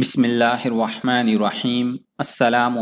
बिसमीम् अल्लाम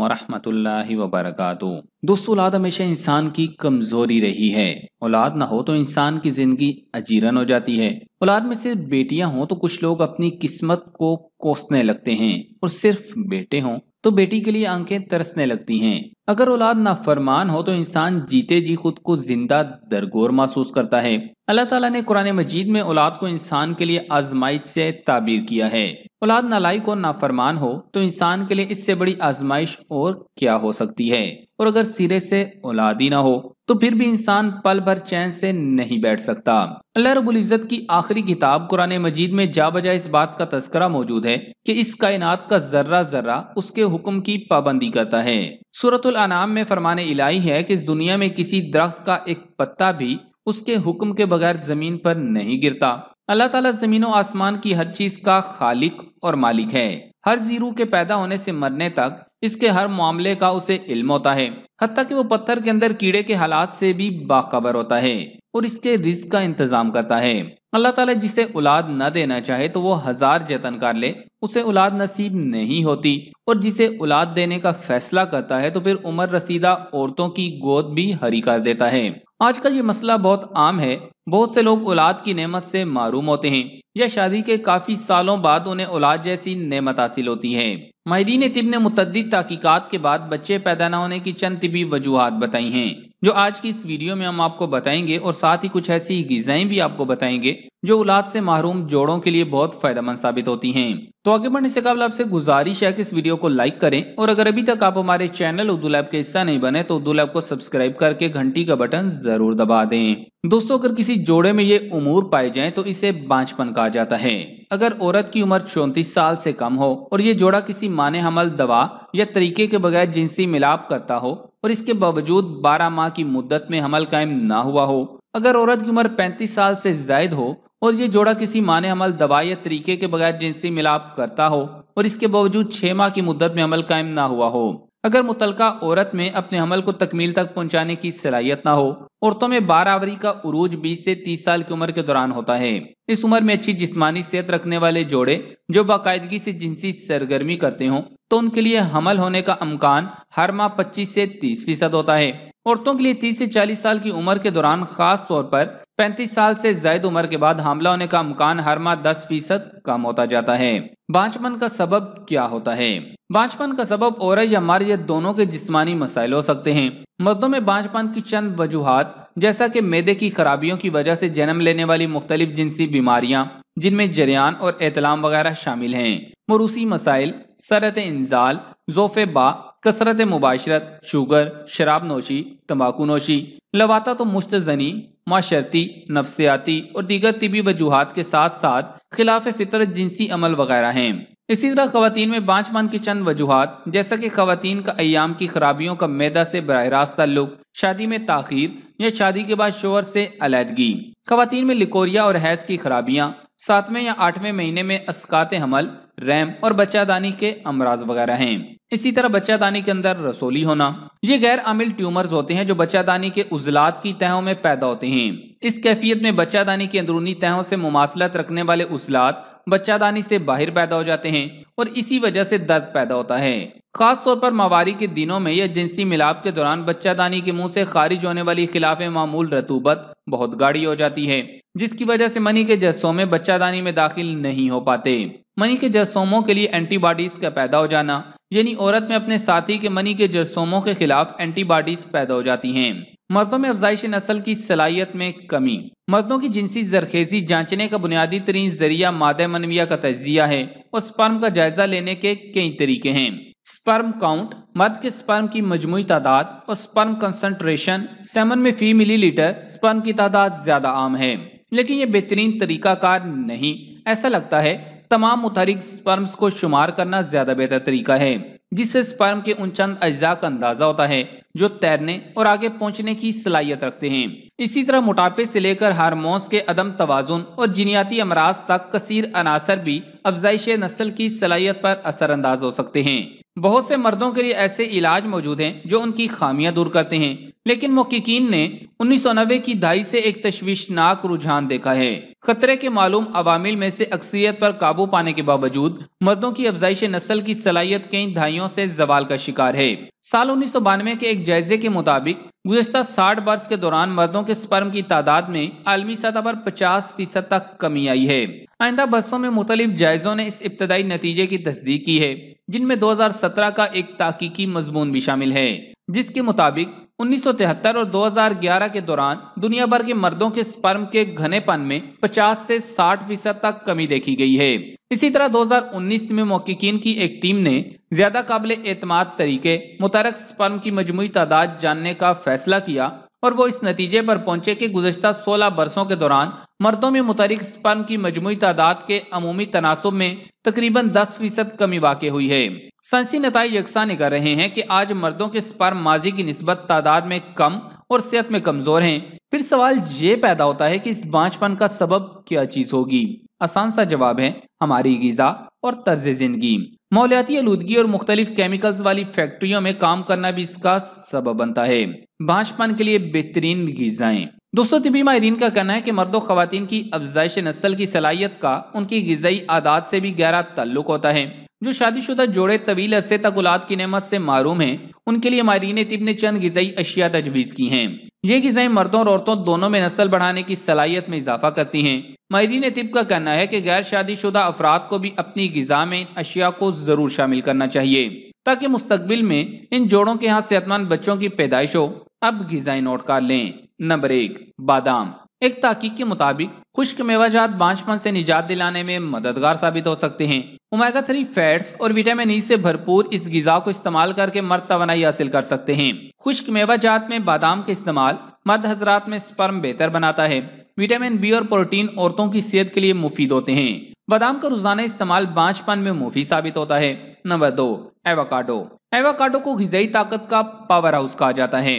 वरहमतुल्लाहि वबरकातु दोस्तों औलाद हमेशा इंसान की कमज़ोरी रही है औलाद ना हो तो इंसान की ज़िंदगी अजीरन हो जाती है औलाद में सिर्फ बेटियां हों तो कुछ लोग अपनी किस्मत को कोसने लगते हैं और सिर्फ बेटे हों तो बेटी के लिए आंखें तरसने लगती हैं अगर औलाद नाफरमान हो तो इंसान जीते जी खुद को जिंदा दरगोर महसूस करता है अल्लाह ताला ने कुरान मजीद में औलाद को इंसान के लिए आजमाइश से ताबीर किया है औलाद नालायक और नाफरमान हो तो इंसान के लिए इससे बड़ी आजमाइश और क्या हो सकती है और अगर सिरे से औलाद ही ना हो तो फिर भी इंसान पल भर चैन से नहीं बैठ सकता अल्लाह रबुल इज़्ज़त की आखिरी किताब कुरान मजीद में जा बजा इस बात का तस्करा मौजूद है कि इस कायनात का जर्रा जर्रा उसके हुक्म की पाबंदी करता है सूरतुल अनाम में फरमाने इलाही है कि इस दुनिया में किसी दरख्त का एक पत्ता भी उसके हुक्म के बगैर जमीन पर नहीं गिरता अल्लाह ताला जमीन और आसमान की हर चीज का खालिक और मालिक है हर जीरो के पैदा होने से मरने तक इसके हर मामले का उसे इल्म होता है हती कि वो पत्थर के अंदर कीड़े के हालात से भी बाखबर होता है और इसके रिस्क का इंतजाम करता है अल्लाह ताला जिसे औलाद न देना चाहे तो वो हजार जतन कर ले उसे औलाद नसीब नहीं होती और जिसे औलाद देने का फैसला करता है तो फिर उम्र रसीदा औरतों की गोद भी हरी कर देता है आजकल ये मसला बहुत आम है बहुत से लोग औलाद की नेमत से मारूम होते हैं या शादी के काफ़ी सालों बाद उन्हें औलाद जैसी नेमत हासिल होती है माहरीन तिब ने मुतद तहकीकत के बाद बच्चे पैदा न होने की चंद तिबी वजूहत बताई हैं जो आज की इस वीडियो में हम आपको बताएंगे और साथ ही कुछ ऐसी गज़ाएँ भी आपको बताएंगे जो औलाद से महरूम जोड़ों के लिए बहुत फ़ायदा मंद साबित होती हैं तो आगे बढ़ने से कबल आपसे गुजारिश है कि इस वीडियो को लाइक करें और अगर अभी तक आप हमारे चैनल उर्दू लैब के हिस्सा नहीं बने तो उर्दू लैब को सब्सक्राइब करके घंटी का बटन जरूर दबा दें दोस्तों अगर किसी जोड़े में ये उमूर पाए जाएं तो इसे बांझपन कहा जाता है अगर औरत की उम्र चौंतीस साल से कम हो और ये जोड़ा किसी माने हमल दवा या तरीके के बगैर जिनसी मिलाप करता हो और इसके बावजूद बारह माह की मुद्दत में हमल कायम ना हुआ हो अगर औरत की उम्र पैंतीस साल से जायद हो और ये जोड़ा किसी माने अमल दवा या तरीके के बगैर जिनसी मिलाप करता हो और इसके बावजूद छह माह की मुद्दत में अमल कायम ना हुआ हो अगर मुतलका औरत में अपने हमल को तकमील तक पहुँचाने की सलाहियत ना हो औरतों में बारावरी का उरूज 20 से 30 साल की उम्र के दौरान होता है इस उम्र में अच्छी जिस्मानी सेहत रखने वाले जोड़े जो बाकायदगी से जिनसी सरगर्मी करते हों तो उनके लिए हमल होने का अमकान हर माह पच्चीस से तीस फीसद होता है औरतों के लिए तीस से चालीस साल की उम्र के दौरान खास तौर पर पैंतीस साल से जायद उम्र के बाद हमला होने का मकान हर माह दस फीसद कम होता जाता है बांचपन का सबब क्या होता है बांचपन का सबब और या या दोनों के जिस्मानी मसाइल हो सकते हैं मर्दों में बांचपन की चंद वजूहत जैसा कि मैदे की खराबियों की वजह से जन्म लेने वाली मुख्तलिफ जिनसी बीमारियाँ जिनमें जरियान और एतलाम वगैरह शामिल हैं मरूसी मसाइल सरत इंजाल जोफे बा कसरत मुबाशरत शुगर शराब नोशी तम्बाकू नोशी लवाता तो मुश्त जनी माशरती नफसियाती और दीगर तबी वजूहत के साथ साथ खिलाफ फितरत जिनसी अमल वगैरह हैं इसी तरह खातन में बाँच मान की चंद वजूहत जैसा की खातन का अयाम की खराबियों का मैदा से बरह रास्त तल्लुक शादी में ताखिर या शादी के बाद शोर से अलीदगी खातन में लिकोरिया और हैज़ की खराबियाँ सातवें या आठवें महीने में असकात हमल रैम और बच्चादानी के अमराज वगैरह हैं इसी तरह बच्चादानी के अंदर रसोली होना ये गैर अमिल ट्यूमर्स होते हैं जो बच्चादानी के उजलात की तहों में पैदा होते हैं इस कैफियत में बच्चादानी की अंदरूनी तहों से मुमासलत रखने वाले उजलात बच्चादानी से बाहर पैदा हो जाते हैं और इसी वजह से दर्द पैदा होता है खास तौर पर मावारी के दिनों में या जिनसी मिलाप के दौरान बच्चादानी के मुंह से खारिज होने वाली खिलाफ मामूल रतूबत बहुत गाढ़ी हो जाती है जिसकी वजह से मनी के जस्सोमे बच्चादानी में दाखिल नहीं हो पाते मनी के जस्सोमों के लिए एंटीबॉडीज का पैदा हो जाना यानी औरत में अपने साथी के मनी के जस्सोमों के खिलाफ एंटीबॉडीज पैदा हो जाती हैं मर्दों में अफजाइश नस्ल की सलाहियत में कमी मर्दों की जिनसी जरखेजी जांचने का बुनियादी तरीन जरिया मादे मनविया का तजिया है और स्पर्म का जायजा लेने के कई तरीके हैं स्पर्म काउंट मर्द के स्पर्म की मजमू तादाद और स्पर्म कंसंट्रेशन सेमन में फी लीटर स्पर्म की तादाद ज्यादा आम है लेकिन ये बेहतरीन तरीकाकार नहीं ऐसा लगता है तमाम मुतहरिक स्पर्म्स को शुमार करना ज्यादा बेहतर तरीका है जिससे स्पर्म के उन चंद अज्जा का अंदाजा होता है जो तैरने और आगे पहुंचने की सलाहियत रखते हैं इसी तरह मोटापे से लेकर हारमोन्स के अदम तोज़ुन और जीनियाती अमराज तक कसीर अनासर भी अफजाइश नस्ल की सलाहियत पर असरअंदाज हो सकते हैं बहुत से मर्दों के लिए ऐसे इलाज मौजूद हैं जो उनकी खामियां दूर करते हैं लेकिन मुक्कीन ने उन्नीस की दहाई से एक तश्वीशनाक रुझान देखा है खतरे के मालूम अवामिल में से अक्सरियत पर काबू पाने के बावजूद मर्दों की अफजाइश नस्ल की सलाहियत कई दहाइयों से जवाल का शिकार है साल उन्नीस के एक जायजे के मुताबिक गुजशत साठ वर्ष के दौरान मर्दों के स्पर्म की तादाद में आलमी सतह पर पचास फीसद तक कमी आई है आइंदा बरसों में मुख्तलिफ जायजों ने इस इब्तदाई नतीजे की तस्दीक की है जिनमें 2017 का एक तहकीकी मजमून भी शामिल है जिसके मुताबिक 1973 और 2011 के दौरान दुनिया भर के मर्दों के स्पर्म के घनेपन में 50 से 60 फीसद तक कमी देखी गई है इसी तरह 2019 में मौकिन की एक टीम ने ज्यादा काबिल एतमाद तरीके मुतरक स्पर्म की मजमू तादाद जानने का फैसला किया और वो इस नतीजे पर पहुंचे कि गुजशत 16 बरसों के दौरान मर्दों में मुतरक स्पर्म की मजमू तादाद के अमूमी तनासब में तकरीबन दस फीसद कमी वाक़ हुई है साइंसी नतज यकसा कर रहे हैं कि आज मर्दों के स्पर्म माजी की नस्बत तादाद में कम और सेहत में कमजोर हैं फिर सवाल ये पैदा होता है कि इस बांझपन का सबब क्या चीज होगी आसान सा जवाब है हमारी गजा और तर्ज जिंदगी मौलियाती आलूदगी और मुख्तलिफ केमिकल्स वाली फैक्ट्रियों में काम करना भी इसका सबब बनता है बांझपन के लिए बेहतरीन गजाएं दोस्तों तबी माहरीन का कहना है कि मर्दों खातन की अफजाइश नस्ल की सलाहियत का उनकी गजाई आदात से भी गहरा ताल्लुक होता है जो शादीशुदा जोड़े तवील अरसे तक औलाद की नमत से मारूम है उनके लिए मायरीन तिब ने चंद गजाई अशिया तजवीज़ की हैं ये गजाएं मर्दों और औरतों दोनों में नस्ल बढ़ाने की सलाहियत में इजाफा करती हैं मायरीन तिब का कहना है कि गैर शादीशुदा अफराद को भी अपनी गजा में अशिया को ज़रूर शामिल करना चाहिए ताकि मुस्तबिल में इन जोड़ों के यहाँ सेहतमंद बच्चों की पैदाइश हो अब गजाएं नोट कर लें नंबर एक बादाम एक तहकीक के मुताबिक खुश्क मेवाजात बांझपन से निजात दिलाने में मददगार साबित हो सकते हैं उमेगा थ्री फैट्स और विटामिन ई से भरपूर इस गजा को इस्तेमाल करके मर्द तोनाई हासिल कर सकते हैं खुश्क मेवाजात में बादाम के इस्तेमाल मर्द हजरात में स्पर्म बेहतर बनाता है विटामिन बी और प्रोटीन औरतों की सेहत के लिए मुफीद होते हैं बादाम का रोजाना इस्तेमाल बांझपन में मुफीद साबित होता है नंबर दो एवाकाडो एवाकाडो को गजई ताकत का पावर हाउस कहा जाता है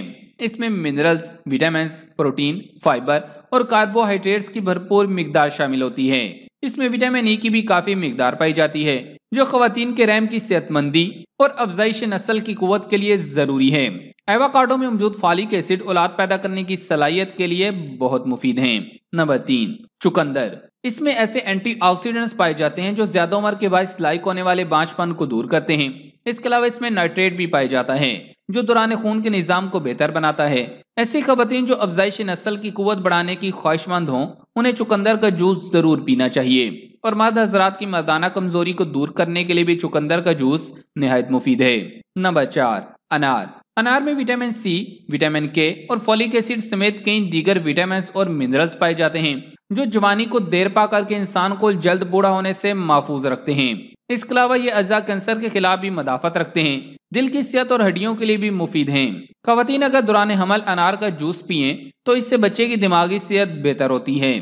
इसमें मिनरल्स विटामिन प्रोटीन फाइबर और कार्बोहाइड्रेट्स की भरपूर मिकदार शामिल होती है इसमें विटामिन ई e की भी काफी मकदार पाई जाती है जो खातन के रैम की सेहतमंदी और अफजाइश नस्ल की कुत के लिए जरूरी है एवाकाडो में मौजूद फालिक एसिड औलाद पैदा करने की सलाहियत के लिए बहुत मुफीद है नंबर तीन चुकंदर इसमें ऐसे एंटीऑक्सीडेंट्स पाए जाते हैं जो ज्यादा उम्र के बाद लाइक होने वाले बांझपन को दूर करते हैं इसके अलावा इसमें नाइट्रेट भी पाया जाता है जो दौरान खून के निज़ाम को बेहतर बनाता है ऐसी खवतन जो अफजाइश नस्ल की कुत बढ़ाने की ख्वाहिशमंद हों उन्हें चुकंदर का जूस ज़रूर पीना चाहिए और मर्द हजरात की मर्दाना कमजोरी को दूर करने के लिए भी चुकंदर का जूस नहायत मुफीद है नंबर चार अनार अनार में विटामिन सी विटामिन के और फॉलिक एसिड समेत कई दीगर विटामिन और मिनरल्स पाए जाते हैं जो जवानी को देर पा करके इंसान को जल्द बूढ़ा होने से महफूज रखते हैं इसके अलावा ये अज्जा कैंसर के खिलाफ भी मदाफत रखते हैं दिल की सेहत और हड्डियों के लिए भी मुफीद हैं खातन अगर दुरान हमल अनार का जूस पिए तो इससे बच्चे की दिमागी सेहत बेहतर होती है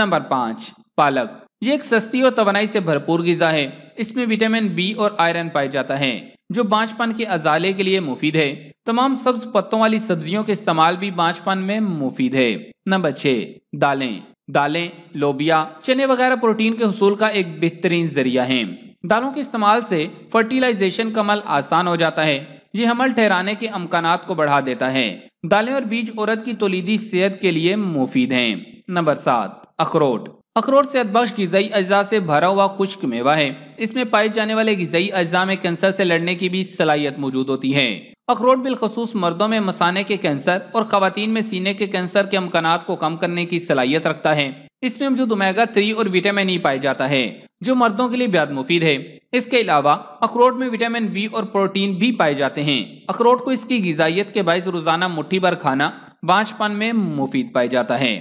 नंबर पाँच पालक ये एक सस्ती और तो से भरपूर गजा है इसमें विटामिन बी और आयरन पाया जाता है जो बाँचपन के अजाले के लिए मुफीद है तमाम सब्ज पत्तों वाली सब्जियों के इस्तेमाल भी बाँचपन में मुफीद है नंबर छः दालें दालें लोबिया चने वगैरह प्रोटीन के हसूल का एक बेहतरीन जरिया है दालों के इस्तेमाल से फर्टिलाइजेशन का अमल आसान हो जाता है ये हमल ठहराने के अमकान को बढ़ा देता है दालें और बीज औरत की तोलीदी सेहत के लिए मुफीद हैं नंबर सात अखरोट अखरोट सेहत बख्श गजाई अज्जा से भरा हुआ खुश्क मेवा है इसमें पाए जाने वाले गजाई अज्जा में कैंसर से लड़ने की भी सलाहियत मौजूद होती है अखरोट बिलखसूस मर्दों में मसाने के कैंसर और खातन में सीने के कैंसर के अमकान को कम करने की सलाहियत रखता है इसमें मौजूद उमेगा थ्री और विटामिन ई पाया जाता है जो मर्दों के लिए बेहद मुफीद है इसके अलावा अखरोट में विटामिन बी और प्रोटीन भी पाए जाते हैं अखरोट को इसकी गजाइत के बायस रोजाना मुठ्ठी भर खाना बांझपन में मुफीद पाया जाता है